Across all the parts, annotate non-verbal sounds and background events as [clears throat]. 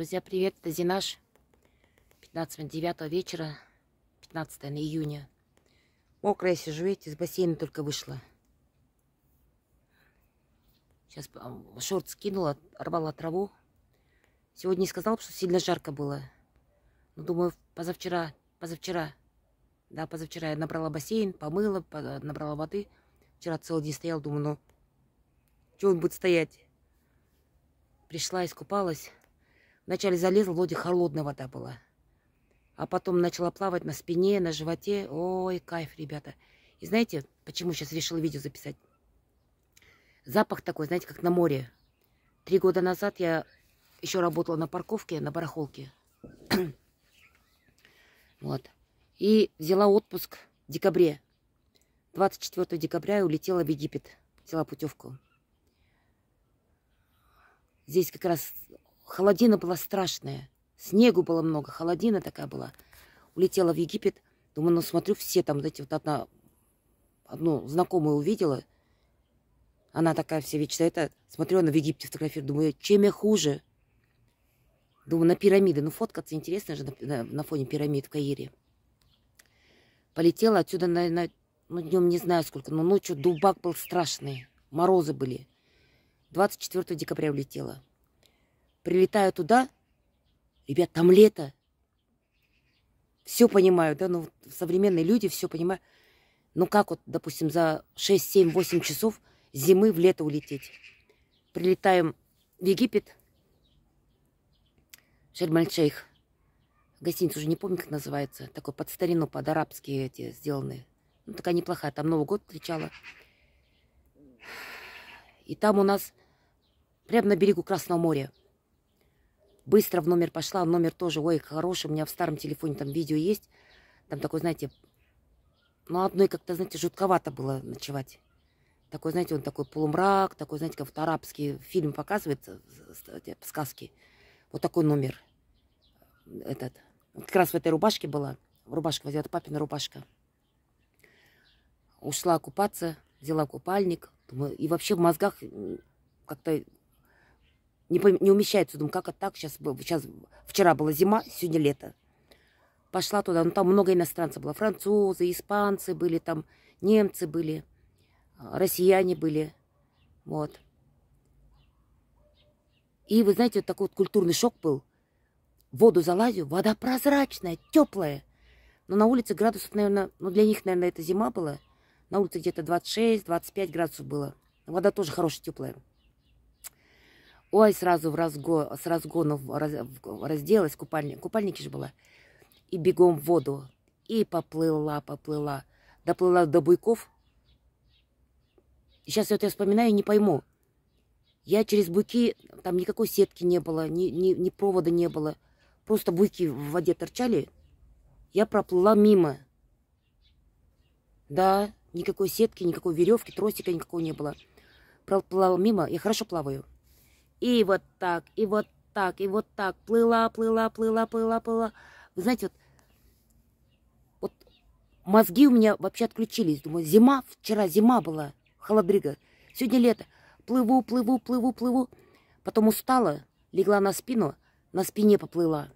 Друзья, привет, это Зинаш. 15.09 вечера, 15 июня. Мокрая сижу, видите, из бассейна только вышла. Сейчас а, шорт скинула, рвала траву. Сегодня не сказал, что сильно жарко было. Но ну, думаю, позавчера, позавчера, да, позавчера я набрала бассейн, помыла, набрала воды. Вчера целый день стоял, думаю, ну, что он будет стоять? Пришла, искупалась. Вначале залезла, вроде холодная вода была. А потом начала плавать на спине, на животе. Ой, кайф, ребята. И знаете, почему сейчас решила видео записать? Запах такой, знаете, как на море. Три года назад я еще работала на парковке, на барахолке. [clears throat] вот. И взяла отпуск в декабре. 24 декабря я улетела в Египет. Взяла путевку. Здесь как раз холодина была страшная. Снегу было много, холодина такая была. Улетела в Египет. Думаю, ну смотрю, все там, знаете, вот одна, одну знакомую увидела. Она такая вся вечно это. Смотрю, она в Египте фотографирует. Думаю, «Э, чем я хуже? Думаю, на пирамиды. Ну, фоткаться интересно же на, на, на фоне пирамид в Каире. Полетела отсюда, наверное, ну, днем не знаю сколько, но ночью дубак был страшный. Морозы были. 24 декабря улетела прилетаю туда, ребят, там лето. Все понимаю, да, ну, современные люди все понимают. Ну, как вот, допустим, за 6, 7, 8 часов зимы в лето улететь? Прилетаем в Египет, Шермальшейх, гостиница уже не помню, как называется, такой под старину, под арабские эти сделанные. Ну, такая неплохая, там Новый год встречала. И там у нас прямо на берегу Красного моря Быстро в номер пошла, номер тоже, ой, хороший, у меня в старом телефоне там видео есть. Там такой, знаете, ну, одной как-то, знаете, жутковато было ночевать. Такой, знаете, он такой полумрак, такой, знаете, как в арабский фильм показывает, сказки. Вот такой номер э, этот. как раз в этой рубашке была. Рубашка, взяла папина рубашка. Ушла купаться, взяла купальник. И вообще в мозгах как-то не, пом... не умещается. Думаю, как это так? Сейчас, сейчас, вчера была зима, сегодня лето. Пошла туда, ну там много иностранцев было. Французы, испанцы были там, немцы были, а, россияне были. Вот. И вы знаете, вот такой вот культурный шок был. В воду залазю, вода прозрачная, теплая. Но на улице градусов, наверное, ну для них, наверное, это зима была. На улице где-то 26-25 градусов было. Вода тоже хорошая, теплая. Ой, сразу в разго, с разгона раз, разделась, купальник, купальники же была. И бегом в воду. И поплыла, поплыла. Доплыла до буйков. Сейчас я это вспоминаю и не пойму. Я через буйки, там никакой сетки не было, ни, ни, ни провода не было. Просто буйки в воде торчали. Я проплыла мимо. Да, никакой сетки, никакой веревки, тросика никакого не было. Проплыла мимо, я хорошо плаваю. И вот так, и вот так, и вот так. Плыла, плыла, плыла, плыла, плыла. Вы знаете, вот, вот мозги у меня вообще отключились. Думаю, зима, вчера зима была, холодрига, Сегодня лето. Плыву, плыву, плыву, плыву. Потом устала, легла на спину, на спине поплыла.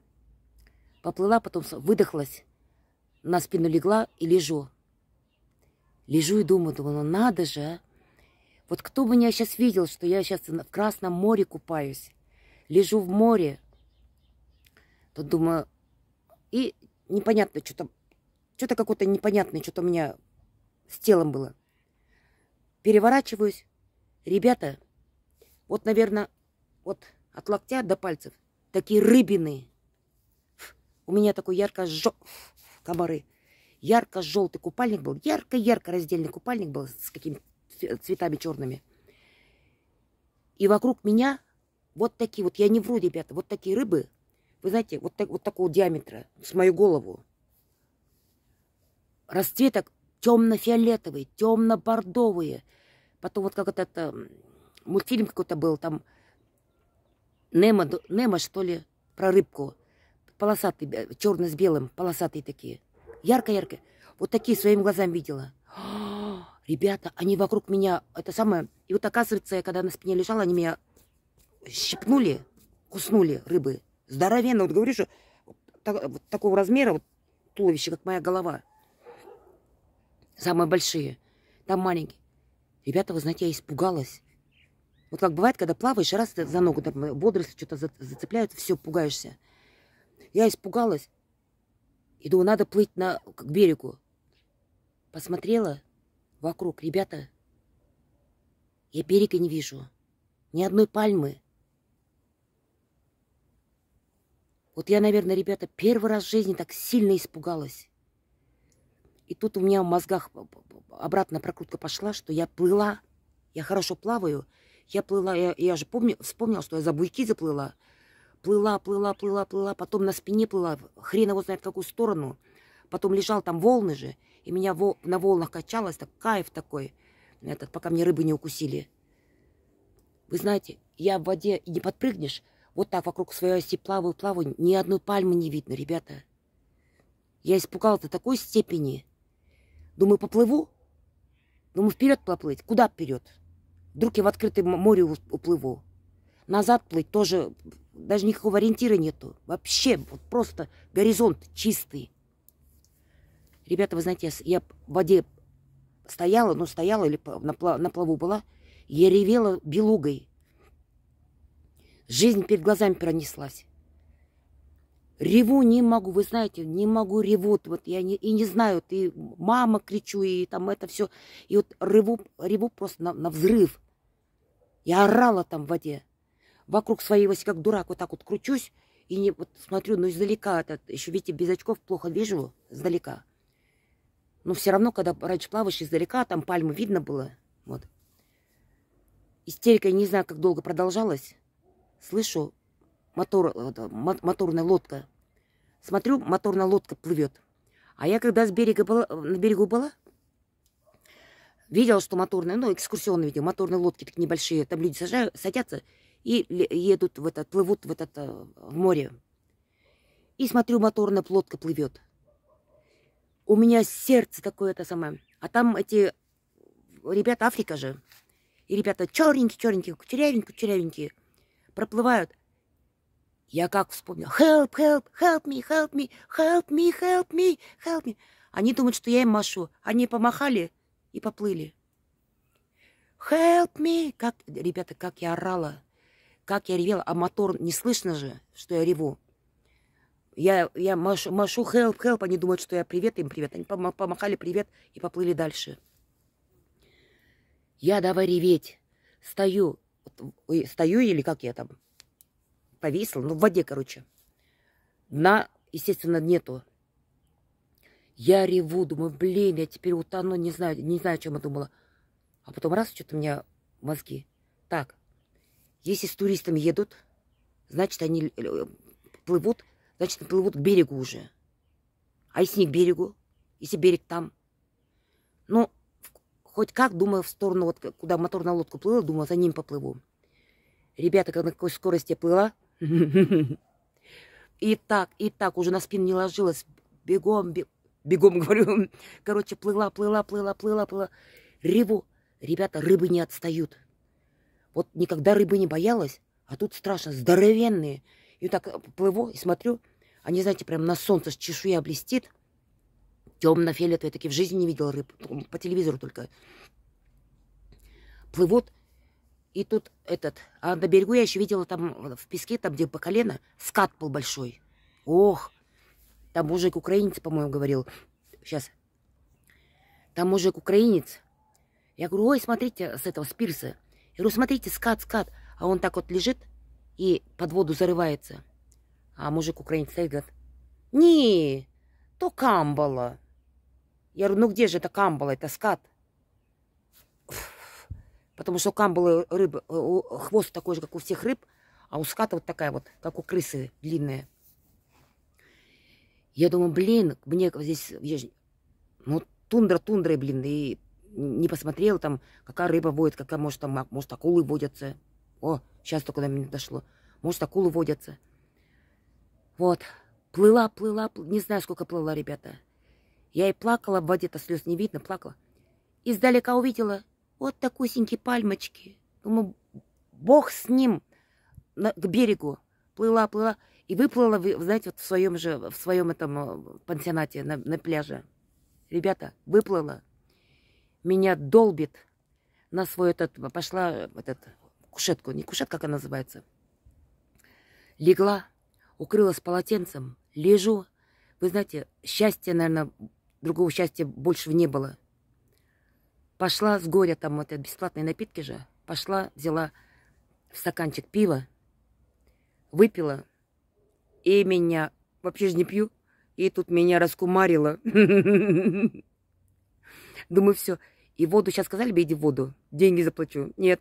Поплыла, потом выдохлась, на спину легла и лежу. Лежу и думаю, думаю, ну надо же, а? Вот кто бы меня сейчас видел, что я сейчас в Красном море купаюсь, лежу в море, то думаю, и непонятно, что-то что-то какое-то непонятное, что-то у меня с телом было. Переворачиваюсь. Ребята, вот, наверное, вот от локтя до пальцев такие рыбины. У меня такой ярко-желтый, комары, ярко-желтый купальник был, ярко-ярко раздельный купальник был с каким-то цветами черными. И вокруг меня вот такие вот, я не вру, ребята, вот такие рыбы, вы знаете, вот, так, вот такого диаметра, с мою голову. Расцветок темно-фиолетовые, темно-бордовые. Потом вот как это, эм, мультфильм какой-то был, там Немо, Немо, что ли, про рыбку. Полосатый, черно с белым, полосатые такие. Ярко-ярко. Вот такие своими глазами видела. Ребята, они вокруг меня, это самое... И вот оказывается, я когда на спине лежала, они меня щипнули, куснули рыбы. Здоровенно, вот говорю, что так, вот такого размера, вот туловище, как моя голова. Самые большие. Там маленькие. Ребята, вы знаете, я испугалась. Вот как бывает, когда плаваешь, раз за ногу там бодрость что-то за, зацепляется, все, пугаешься. Я испугалась. И думаю, надо плыть на, к берегу. Посмотрела, Вокруг, ребята. Я берега не вижу. Ни одной пальмы. Вот я, наверное, ребята, первый раз в жизни так сильно испугалась. И тут у меня в мозгах обратная прокрутка пошла, что я плыла. Я хорошо плаваю. Я плыла, я, я же помню, вспомнила, что я за буйки заплыла. Плыла, плыла, плыла, плыла. Потом на спине плыла. Хрен его знает в какую сторону. Потом лежал там волны же. И меня вол на волнах качалось, так кайф такой, этот, пока мне рыбы не укусили. Вы знаете, я в воде и не подпрыгнешь, вот так вокруг своей оси плаваю, плаваю, ни одной пальмы не видно, ребята. Я испугалась до такой степени. Думаю, поплыву? Думаю, вперед поплыть. Куда вперед? Вдруг я в открытое море уплыву. Назад плыть тоже, даже никакого ориентира нету. Вообще, вот просто горизонт чистый. Ребята, вы знаете, я в воде стояла, ну, стояла или на плаву была, я ревела белугой. Жизнь перед глазами пронеслась. Реву не могу, вы знаете, не могу ревут. Вот я не, и не знаю, ты мама кричу, и там это все. И вот реву, реву просто на, на взрыв. Я орала там в воде. Вокруг своей оси, как дурак, вот так вот кручусь. И не, вот смотрю, ну издалека, это, еще, видите, без очков плохо вижу, издалека. Но все равно, когда раньше плаваешь издалека, там пальмы видно было. Вот. Истерика, я не знаю, как долго продолжалась. Слышу, мотор, моторная лодка. Смотрю, моторная лодка плывет. А я когда с берега была, на берегу была, видела, что моторные, ну, экскурсионные видео, моторные лодки такие небольшие, там люди сажают, садятся и едут в этот, плывут в этот, э, в море. И смотрю, моторная лодка плывет у меня сердце такое это самое. А там эти ребята Африка же. И ребята черненькие, черненькие, кучерявенькие, кучерявенькие. Проплывают. Я как вспомнил. Help, help, help me, help me, help me, help me, help me. Они думают, что я им машу. Они помахали и поплыли. Help me! Как, ребята, как я орала, как я ревела, а мотор не слышно же, что я реву. Я, я машу, машу help, help, они думают, что я привет, им привет. Они помахали привет и поплыли дальше. Я давай реветь. Стою, стою или как я там, повесила, ну в воде, короче. Дна, естественно, нету. Я реву, думаю, блин, я теперь утону, не знаю, не знаю, о чем я думала. А потом раз, что-то у меня мозги. Так, если с туристами едут, значит, они плывут значит, плывут к берегу уже. А если не к берегу? Если берег там? Ну, хоть как, думаю, в сторону, вот куда мотор на лодку плыла, думаю, за ним поплыву. Ребята, как на какой скорости я плыла, [laughs] и так, и так, уже на спину не ложилась, бегом, бегом, [laughs] говорю, короче, плыла, плыла, плыла, плыла, плыла, рыбу, ребята, рыбы не отстают. Вот никогда рыбы не боялась, а тут страшно, здоровенные, и так э, плыву и смотрю, они, знаете, прям на солнце чешуя блестит, темно я таки в жизни не видела рыб, по телевизору только. Плывут, и тут этот, а на берегу я еще видела там э, в песке, там где по колено, скат был большой. Ох, там мужик украинец, по-моему, говорил, сейчас, там мужик украинец, я говорю, ой, смотрите, с этого, спирса. Я говорю, смотрите, скат, скат. А он так вот лежит, и под воду зарывается. А мужик украинец говорит, не, то камбала. Я говорю, ну где же это камбала, это скат. Потому что камбалы рыбы, э, хвост такой же, как у всех рыб, а у ската вот такая вот, как у крысы длинная. Я думаю, блин, мне здесь, я же, ну, тундра тундры, блин, и не посмотрел там, какая рыба водит, какая, может, там, может, акулы водятся. О, сейчас только до меня дошло. Может, акулы водятся. Вот. Плыла, плыла, пл... не знаю, сколько плыла, ребята. Я и плакала, в воде-то слез не видно, плакала. Издалека увидела вот такусенькие пальмочки. Думаю, бог с ним на, к берегу. Плыла, плыла. И выплыла, вы, знаете, вот в своем же, в своем этом э, пансионате на, на пляже. Ребята, выплыла. Меня долбит на свой этот, пошла этот, кушетку, не кушетка, как она называется. Легла, укрылась полотенцем, лежу. Вы знаете, счастья, наверное, другого счастья больше не было. Пошла с горя, там вот эти бесплатные напитки же. Пошла, взяла в стаканчик пива, выпила, и меня... Вообще же не пью. И тут меня раскумарило. [laughs] Думаю, все. И воду сейчас сказали бы, иди в воду. Деньги заплачу. Нет,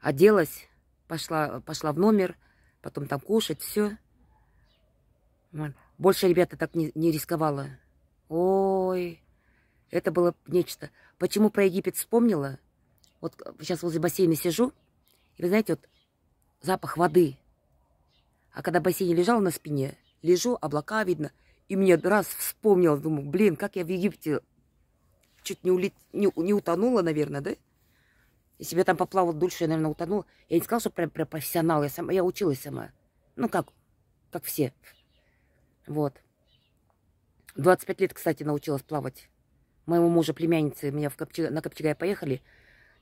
оделась, пошла, пошла в номер, потом там кушать, все. Вот. Больше ребята так не, не рисковала. Ой, это было нечто. Почему про Египет вспомнила? Вот сейчас э, возле бассейна сижу, и вы знаете, вот запах воды. А когда бассейн лежал на спине, лежу, облака видно, и мне раз вспомнил, думаю, блин, как я в Египте чуть не, улет... не, не утонула, наверное, да? Если бы я там поплавал дольше, я, наверное, утонул. Я не сказала, что прям, прям профессионал. Я, сама, я училась сама. Ну, как, как все. Вот. 25 лет, кстати, научилась плавать. Моему мужа племянницы меня в Копчег... на Копчегай поехали.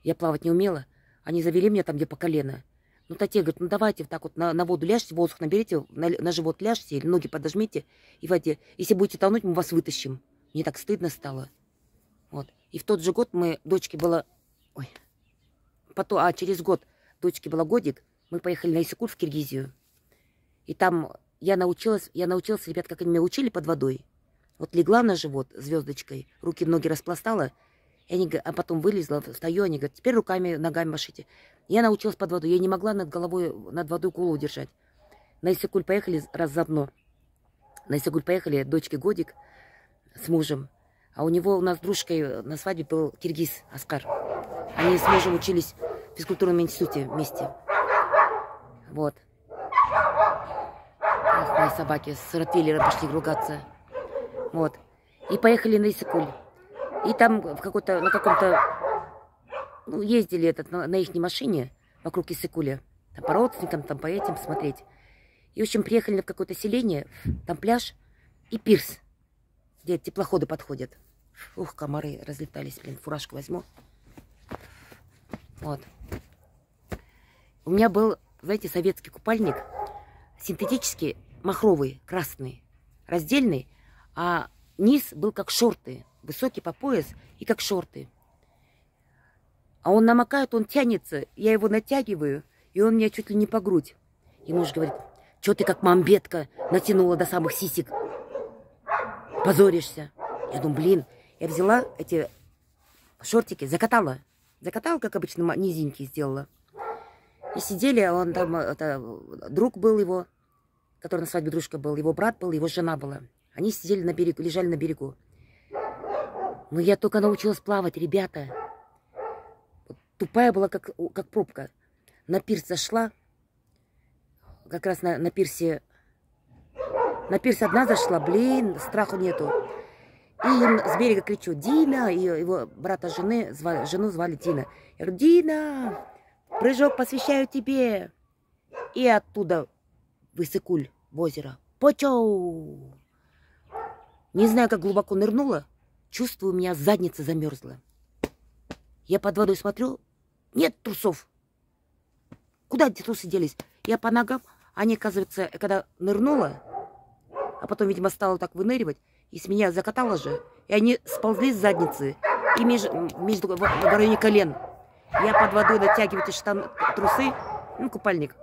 Я плавать не умела. Они завели меня там, где по колено. Ну, тате говорит, ну, давайте вот так вот на, на воду ляжьте, воздух наберите, на, на живот ляжьте ноги подожмите. И в воде, если будете тонуть, мы вас вытащим. Мне так стыдно стало. Вот. И в тот же год мы, дочке было... Ой, потом, а через год дочке было годик, мы поехали на Исыкуль в Киргизию. И там я научилась, я научилась, ребят, как они меня учили под водой. Вот легла на живот звездочкой, руки, ноги распластала, и они, а потом вылезла, встаю, они говорят, теперь руками, ногами машите. Я научилась под водой, я не могла над головой, над водой голову держать. На Исыкуль поехали раз за дно. На Исыкуль поехали, дочке годик с мужем. А у него у нас дружкой на свадьбе был киргиз Аскар. Они с мужем учились физкультурном институте вместе. Вот. Ах, мои собаки с ротвейлером пошли ругаться. Вот. И поехали на Исыкуль. И там в какой-то, на каком-то... Ну, ездили этот, на, на их машине вокруг Исыкуля. Там по родственникам, там по этим смотреть. И, в общем, приехали на какое-то селение, там пляж и пирс, где теплоходы подходят. Ух, комары разлетались, блин, фуражку возьму. Вот. У меня был, знаете, советский купальник, синтетический, махровый, красный, раздельный, а низ был как шорты, высокий по пояс и как шорты. А он намокает, он тянется, я его натягиваю, и он меня чуть ли не по грудь. И муж говорит, что ты как мамбетка натянула до самых сисек? Позоришься. Я думаю, блин, я взяла эти шортики, закатала. Закатала, как обычно, низенькие сделала. И сидели, а он там, э, это, друг был его, который на свадьбе дружка был, его брат был, его жена была. Они сидели на берегу, лежали на берегу. Но я только научилась плавать, ребята. Тупая была, как, как пробка. На пирс зашла, как раз на, на пирсе, на пирс одна зашла, блин, страху нету. И с берега кричу, Дина, и его брата жены, звали, жену звали Дина. Я говорю, Дина, Прыжок посвящаю тебе. И оттуда высыкуль в озеро. Почоу! Не знаю, как глубоко нырнула. Чувствую, у меня задница замерзла. Я под водой смотрю. Нет трусов. Куда эти трусы делись? Я по ногам. Они, оказывается, когда нырнула, а потом, видимо, стала так выныривать, и с меня закатала же, и они сползли с задницы и между, между в, в районе колен. Я под водой натягиваю эти штаны, трусы, ну, купальник.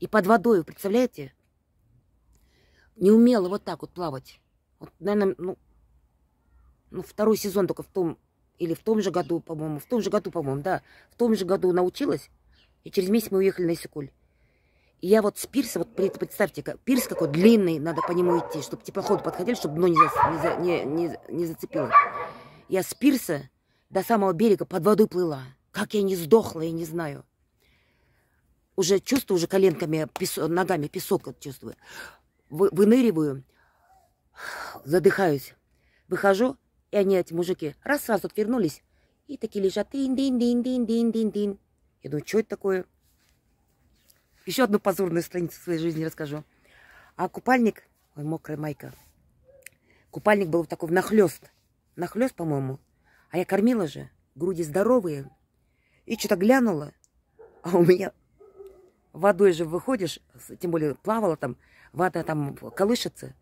И под водой, представляете? Не умела вот так вот плавать. Вот, наверное, ну, ну, второй сезон только в том, или в том же году, по-моему, в том же году, по-моему, да, в том же году научилась, и через месяц мы уехали на Исыкуль. И я вот с пирса, вот представьте, пирс какой длинный, надо по нему идти, чтобы теплоходы подходили, чтобы дно не, за, не, не, не, не зацепило. Я с пирса до самого берега под водой плыла. Как я не сдохла, я не знаю. Уже чувствую, уже коленками, песо, ногами песок вот чувствую. Вы, выныриваю, задыхаюсь. Выхожу, и они, эти мужики, раз сразу отвернулись, и такие лежат. Дин -дин -дин -дин -дин -дин -дин. Я думаю, что это такое? Еще одну позорную страницу своей жизни расскажу. А купальник, ой, мокрая майка. Купальник был такой нахлест. Нахлест, по-моему. А я кормила же. Груди здоровые, и что-то глянула, а у меня водой же выходишь, тем более плавала там, вода там колышется.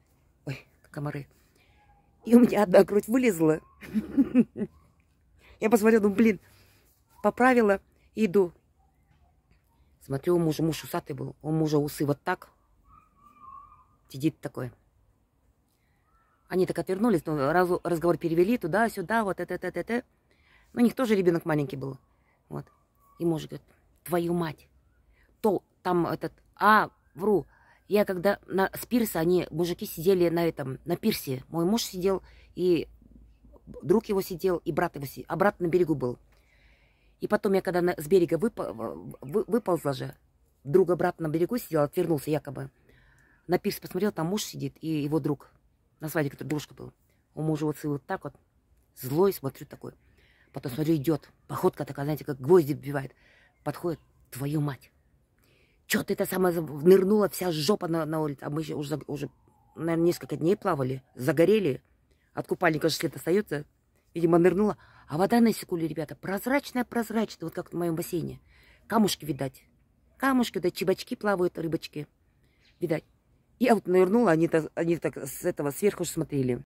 Ой, комары. И у меня одна грудь вылезла. Я посмотрела, ну, блин, поправила, иду. Смотрю, у мужа, муж усатый был, у мужа усы вот так. Сидит такой. Они так отвернулись, но ну, разговор перевели туда-сюда, вот это, это, это, это. Но ну, у них тоже ребенок маленький был. Вот. И муж говорит, твою мать, то там этот, а, вру, я когда на, с пирса, они, мужики сидели на этом, на пирсе. Мой муж сидел, и друг его сидел, и брат его сидел, а брат на берегу был. И потом я когда на, с берега выпол, вы, выползла же, друга брат на берегу сидел, отвернулся якобы. На пирс посмотрел, там муж сидит и его друг. На свадьбе, который дружка был. У мужа вот вот так вот, злой, смотрю такой. Потом смотрю, идет. Походка такая, знаете, как гвозди вбивает. Подходит, твою мать. Че ты это самая нырнула, вся жопа на, на улице. А мы еще уже, уже, наверное, несколько дней плавали, загорели. От купальника же след остается. Видимо, нырнула. А вода на секунду, ребята, прозрачная-прозрачная, вот как в моем бассейне. Камушки, видать. Камушки, да чебачки плавают, рыбочки. Видать. Я вот нырнула, они, то они так с этого сверху смотрели.